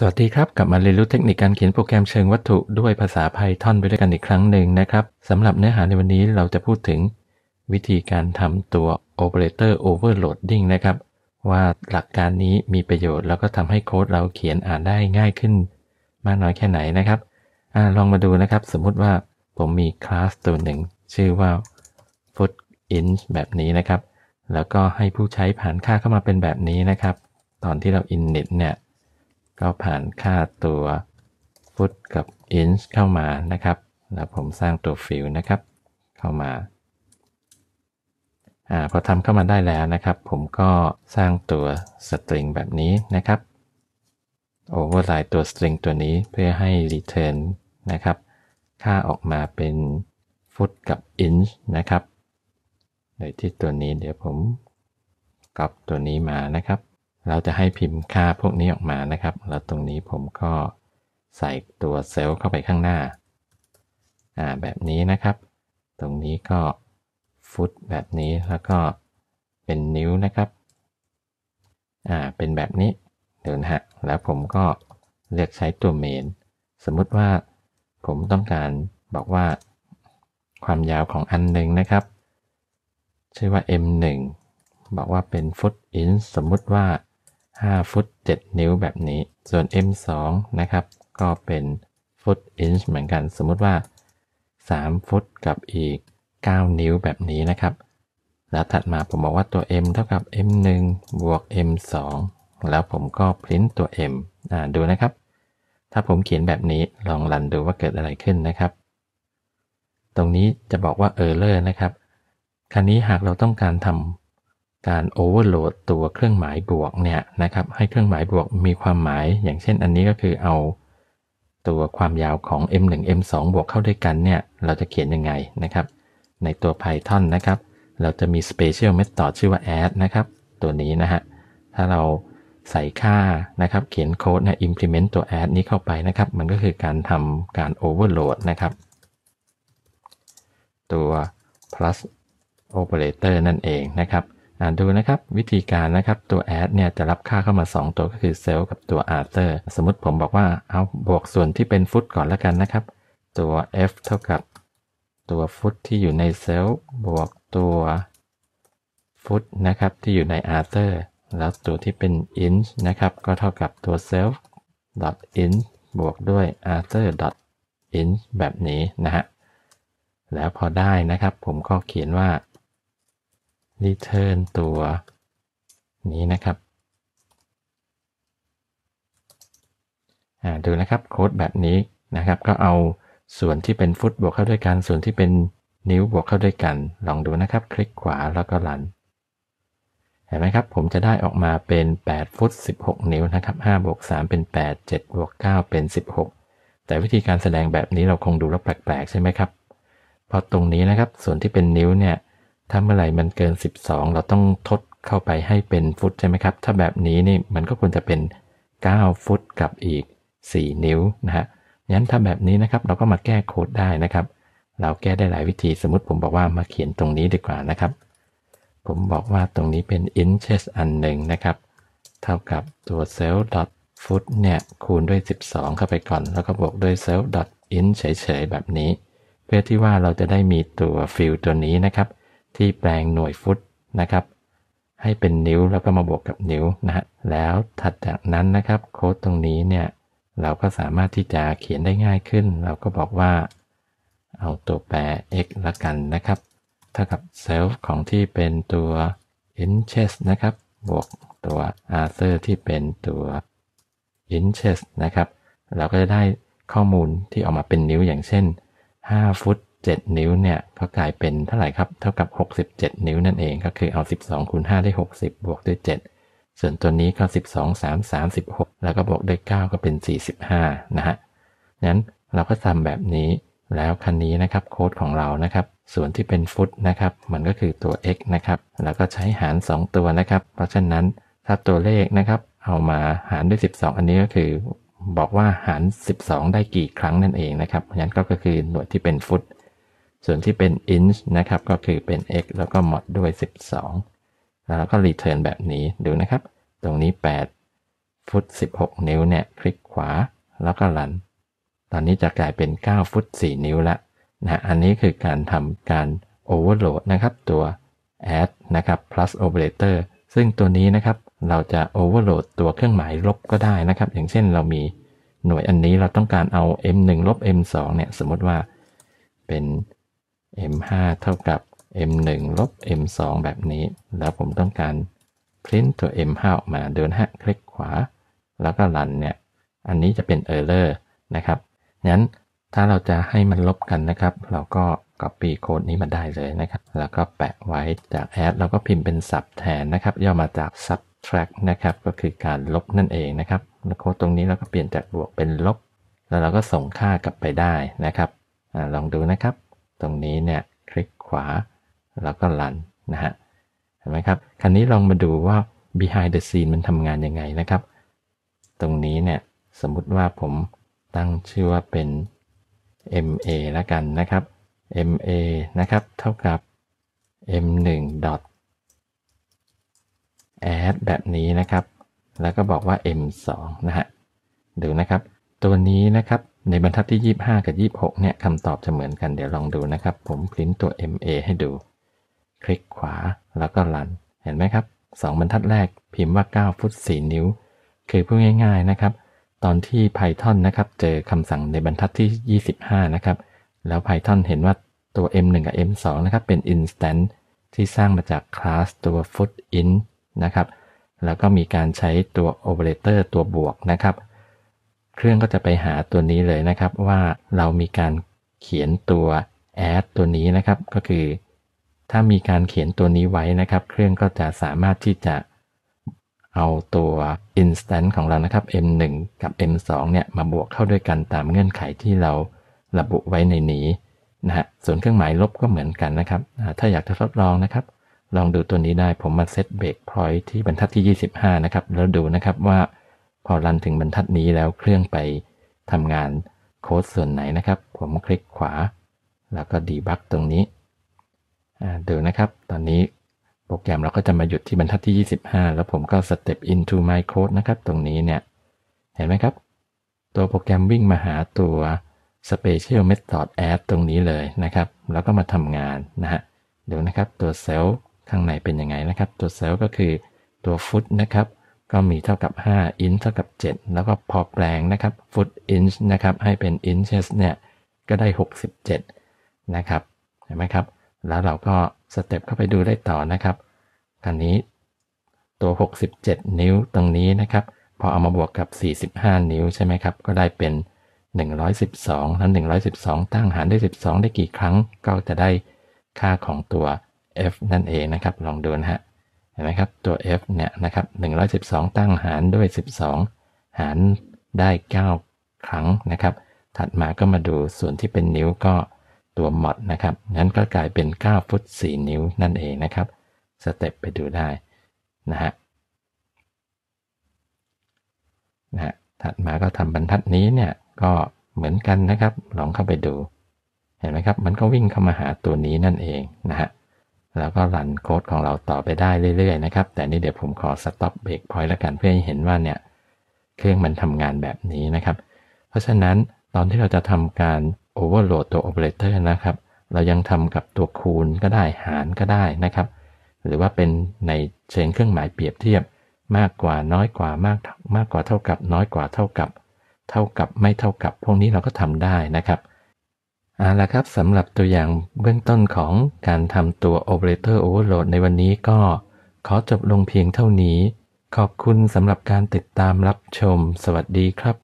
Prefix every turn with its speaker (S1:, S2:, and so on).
S1: สวัสดีครับ กลับมาเรียนรู้เทคนิคการเขียนโปรแกรมเชิงวัตถุด้วยภาษาไพทอนไปด้วยกันอีกครั้งหนึ่งนะครับสำหรับเนื้อหาในวันนี้เราจะพูดถึงวิธีการทำตัว operator overloading นะครับ ว่าหลักการนี้มีประโยชน์ แล้วก็ทำให้โค้ดเราเขียนอ่านได้ง่ายขึ้น มากน้อยแค่ไหนนะครับอลองมาดูนะครับสมมุติว่าผมมีคลาสตัวหนึ่งชื่อว่า foot inch แบบนี้นะครับ แล้วก็ให้ผู้ใช้ผ่านค่าเข้ามาเป็นแบบนี้นะครับ ตอนที่เรา init เนี่ยก็ผ่านค่าตัวฟุตกับอินช์เข้ามานะครับแล้วผมสร้างตัวฟิลนะครับ เข้ามาอ่าพอทำเข้ามาได้แล้วนะครับผมก็สร้างตัวสตริงแบบนี้นะครับโอเวอร์ไลน์ตัวสตริงตัวนี้เพื่อให้ return นะครับ ค่าออกมาเป็นฟุตกับอินช์นะครับโดยที่ตัวนี้เดี๋ยวผมกรอบตัวนี้มานะครับเราจะให้พิมพ์ค่าพวกนี้ออกมานะครับ แล้วตรงนี้ผมก็ใส่ตัวเซลล์เข้าไปข้างหน้า อ่า แบบนี้นะครับ ตรงนี้ก็ฟุตแบบนี้แล้วก็เป็นนิ้วนะครับ อ่า เป็นแบบนี้ เดี๋ยวนะฮะ แล้วผมก็เลือกใช้ตัวเมน สมมุติว่าผมต้องการบอกว่าความยาวของอันหนึ่งนะครับ ชื่อว่า m1 บอกว่าเป็นฟุตอินสมมุติว่า5ฟุต7นิ้วแบบนี้ ส่วน M2 นะครับ ก็เป็นฟุตอินช์เหมือนกัน สมมติว่า3ฟุตกับอีก 9 นิ้วแบบนี้นะครับ แล้วถัดมาผมบอกว่าตัว M เท่ากับ M1 บวก M2 แล้วผมก็พิมพ์ตัว M อ่าดูนะครับ ถ้าผมเขียนแบบนี้ลองรันดูว่าเกิดอะไรขึ้นนะครับ ตรงนี้จะบอกว่า error นะครับ คราวนี้หากเราต้องการทำการโอเวอร์โหลดตัวเครื่องหมายบวกเนี่ยนะครับ ให้เครื่องหมายบวกมีความหมายอย่างเช่นอันนี้ก็คือเอาตัวความยาวของ m1 m2 บวกเข้าด้วยกันเนี่ยเราจะเขียนยังไงนะครับ ในตัว Python นะครับเราจะมี special method ชื่อว่า add นะครับ ตัวนี้นะฮะถ้าเราใส่ค่านะครับ เขียนโค้ดนะ implement ตัว add นี้เข้าไปนะครับ มันก็คือการทำการ overload นะครับ ตัว plus operator นั่นเองนะครับดูนะครับวิธีการนะครับตัวแอดเนี่ยจะรับค่าเข้ามา 2 ตัวก็คือเซลล์กับตัวอาร์เตอร์สมมติผมบอกว่าเอาบวกส่วนที่เป็นฟุตก่อนแล้วกันนะครับ ตัว f เท่ากับตัวฟุตที่อยู่ในเซลล์บวกตัวฟุตนะครับที่อยู่ในอาร์เตอร์แล้วตัวที่เป็น inch นะครับก็เท่ากับตัว self inch บวกด้วย after inch แบบนี้นะฮะแล้วพอได้นะครับผมก็เขียนว่าเทิร์นตัวนี้นะครับดูนะครับโค้ดแบบนี้นะครับ ก็เอาส่วนที่เป็นฟุตบวกเข้าด้วยกัน ส่วนที่เป็นนิ้วบวกเข้าด้วยกัน ลองดูนะครับ คลิกขวาแล้วก็หลัน เห็นไหมครับผมจะได้ออกมาเป็น8ฟุต16 นิ้วนะครับ5บวก3เป็น8 7บวก9เป็น 16 แต่วิธีการแสดงแบบนี้เราคงดูแล้วแปลกๆใช่ไหมครับ พอตรงนี้นะครับส่วนที่เป็นนิ้วเนี่ยถ้าเมื่อไหร่มันเกิน 12 เราต้องทดเข้าไปให้เป็นฟุตใช่ไหมครับ ถ้าแบบนี้นี่มันก็ควรจะเป็น 9 ฟุต กับอีก 4 นิ้วนะฮะ งั้นถ้าแบบนี้นะครับ เราก็มาแก้โค้ดได้นะครับ เราแก้ได้หลายวิธีสมมติผมบอกว่ามาเขียนตรงนี้ดีกว่านะครับ ผมบอกว่าตรงนี้เป็น inches อันหนึ่งนะครับ เท่ากับตัว c e l l dot foot เนี่ยคูณด้วย 12 เข้าไปก่อน แล้วก็บวกด้วย c e l l dot inch เฉยๆแบบนี้ เพื่อที่ว่าเราจะได้มีตัว fill ตัวนี้นะครับที่แปลงหน่วยฟุตนะครับ ให้เป็นนิ้วแล้วก็มาบวกกับนิ้วนะฮะแล้วถัดจากนั้นนะครับโค้ดตรงนี้เนี่ยเราก็สามารถที่จะเขียนได้ง่ายขึ้น เราก็บอกว่าเอาตัวแปร x ละกันนะครับเท่ากับ self ของที่เป็นตัว inches นะครับบวกตัว arthur ที่เป็นตัว inches นะครับเราก็จะได้ข้อมูลที่ออกมาเป็นนิ้วอย่างเช่น 5 ฟุต7นิ้วเนี่ยก็กลายเป็นเท่าไหร่ครับ เท่ากับ 67 นิ้วนั่นเอง ก็คือเอา12คูณ5ได้ 60 บวกด้วย7ส่วนตัวนี้ก็12 3 36 แล้วก็บวกด้วย9ก็เป็น 45นะฮะนั้นเราก็ทำแบบนี้แล้วคันนี้นะครับโค้ดของเรานะครับส่วนที่เป็นฟุตนะครับมันก็คือตัว x นะครับแล้วก็ใช้หาร 2 ตัวนะครับเพราะฉะนั้นถ้าตัวเลขนะครับเอามาหารด้วย 12 อันนี้ก็คือบอกว่าหาร 12 ได้กี่ครั้งนั่นเองนะครับเพราะฉะนั้นก็คือหน่วยที่เป็นฟุตส่วนที่เป็น inch นะครับก็คือเป็น x แล้วก็หมดด้วย 12 แล้วก็ return แบบนี้ ดูนะครับ ตรงนี้ 8 ฟุต16 นิ้วเนี่ยคลิกขวาแล้วก็ลันตอนนี้จะกลายเป็น 9 ฟุต4นิ้วละนะอันนี้คือการทำการ overload นะครับตัว add นะครับ plus operator ซึ่งตัวนี้นะครับ เราจะ overload ตัวเครื่องหมายลบก็ได้นะครับ อย่างเช่นเรามีหน่วยอันนี้เราต้องการเอา m1 ลบ m2 เนี่ยสมมติว่าเป็น m5 เท่ากับ m1 ลบ m2 แบบนี้ แล้วผมต้องการพ r i n t ตัว m5 ออกมา เดินฮะคลิกขวา แล้วก็ลัน เนี่ย อันนี้จะเป็น error นะครับ งั้น ถ้าเราจะให้มันลบกันนะครับ เราก็ copy โค้ดนี้มาได้เลยนะครับ แล้วก็แปะไว้จาก add แล้วก็พิมพ์เป็น sub แทนนะครับ ย่อมาจาก subtract นะครับ ก็คือการลบนั่นเองนะครับ โค้ดตรงนี้เราก็เปลี่ยนจากบวกเป็นลบ แล้วเราก็ส่งค่ากลับไปได้นะครับอลองดูนะครับตรงนี้เนี่ย คลิกขวาแล้วก็ลันนะฮะเห็นไหมครับ คราวนี้ลองมาดูว่า behind the scene มันทำงานยังไงนะครับ ตรงนี้เนี่ย สมมติว่าผมตั้งชื่อว่าเป็น ma แล้วกันนะครับ ma นะครับ เท่ากับ m1 dot add แบบนี้นะครับ แล้วก็บอกว่า m2 นะฮะดูนะครับ ตัวนี้นะครับในบรรทัดที่ 25 กับ 26 เนี่ยคำตอบจะเหมือนกันเดี๋ยวลองดูนะครับ ผมพิ้นตัว MA ให้ดู คลิกขวาแล้วก็รัน เห็นไหมครับ 2 บรรทัดแรกพิมพ์ว่า 9 ฟุต 4 นิ้ว คือพูดง่ายๆนะครับ ตอนที่ Python นะครับ เจอคำสั่งในบรรทัดที่ 25 นะครับ แล้ว Python เห็นว่าตัว M1 กับ M2 นะครับเป็น instant ที่สร้างมาจากคลาสตัว foot in นะครับ แล้วก็มีการใช้ตัว operator ตัวบวกนะครับเครื่องก็จะไปหาตัวนี้เลยนะครับ ว่าเรามีการเขียนตัว add ตัวนี้นะครับ ก็คือ ถ้ามีการเขียนตัวนี้ไว้นะครับเครื่องก็จะสามารถที่จะเอาตัว instance ของเรานะครับ m1 กับ m2 เนี่ยมาบวกเข้าด้วยกันตามเงื่อนไขที่เราระบุไว้ในนี้นะฮะส่วนเครื่องหมายลบก็เหมือนกันนะครับ ถ้าอยากทดลองนะครับ ลองดูตัวนี้ได้ผมมาเซตเบรกพอยที่บรรทัดที่ 25นะครับแล้วดูนะครับว่าพอรันถึงบรรทัดนี้แล้วเครื่องไปทำงานโค้ดส่วนไหนนะครับผมคลิกขวา แล้วก็ดีบักตรงนี้เดี๋ยวนะครับ ตอนนี้โปรแกรมเราก็จะมาหยุดที่บรรทัดที่ 25 แล้วผมก็ step into my code นะครับ ตรงนี้เนี่ย เห็นไหมครับ ตัวโปรแกรมวิ่งมาหาตัว special method add ตรงนี้เลยนะครับ แล้วก็มาทำงานนะฮะเดี๋ยวนะครับตัวเซลล์ข้างในเป็นยังไงนะครับ ตัวเซลล์ก็คือตัว foot นะครับก็มีเท่ากับ5อินเท่ากับ7แล้วก็พอแปลงนะครับฟุตอินช์นะครับให้เป็นอินเชสเนี่ยก็ได้67นะครับเห็นไหมครับแล้วเราก็สเต็ปเข้าไปดูได้ต่อนะครับคราวนี้ตัว 67 นิ้วตรงนี้นะครับพอเอามาบวกกับ 45 นิ้วใช่ไหมครับก็ได้เป็น 112แั้ว112 ตั้งหารด้วย12 ได้กี่ครั้งก็จะได้ค่าของตัว f นั่นเองนะครับลองดูนะฮะเห็นไหมครับตัว f เนี่ยนะครับ112 ตั้งหารด้วย 12 หารได้9ครั้งนะครับ ถัดมาก็มาดูส่วนที่เป็นนิ้วก็ตัวหมดนะครับนั้นก็กลายเป็น9ฟุต4นิ้วนั่นเองนะครับ สเต็ปไปดูได้นะฮะนะฮะถัดมาก็ทำบรรทัดนี้เนี่ย ก็เหมือนกันนะครับ ลองเข้าไปดู เห็นไหมครับ มันก็วิ่งเข้ามาหาตัวนี้นั่นเองนะฮะแล้วก็รันโค้ดของเราต่อไปได้เรื่อย ๆ นะครับ แต่นี่เดี๋ยวผมขอสต็อปเบรกพอยต์ละกันเพื่อให้เห็นว่าเนี่ยเครื่องมันทำงานแบบนี้นะครับ เพราะฉะนั้นตอนที่เราจะทำการโอเวอร์โหลดตัวโอเปอเรเตอร์นะครับ เรายังทำกับตัวคูณก็ได้หารก็ได้นะครับ หรือว่าเป็นในเชิงเครื่องหมายเปรียบเทียบมากกว่าน้อยกว่ามากมากกว่าเท่ากับ น้อยกว่าเท่ากับ เท่ากับไม่เท่ากับ พวกนี้เราก็ทำได้นะครับเอาละครับ สำหรับตัวอย่างเบื้องต้นของการทำตัว Operator Overload ในวันนี้ก็ ขอจบลงเพียงเท่านี้ ขอบคุณสำหรับการติดตามรับชมสวัสดีครับ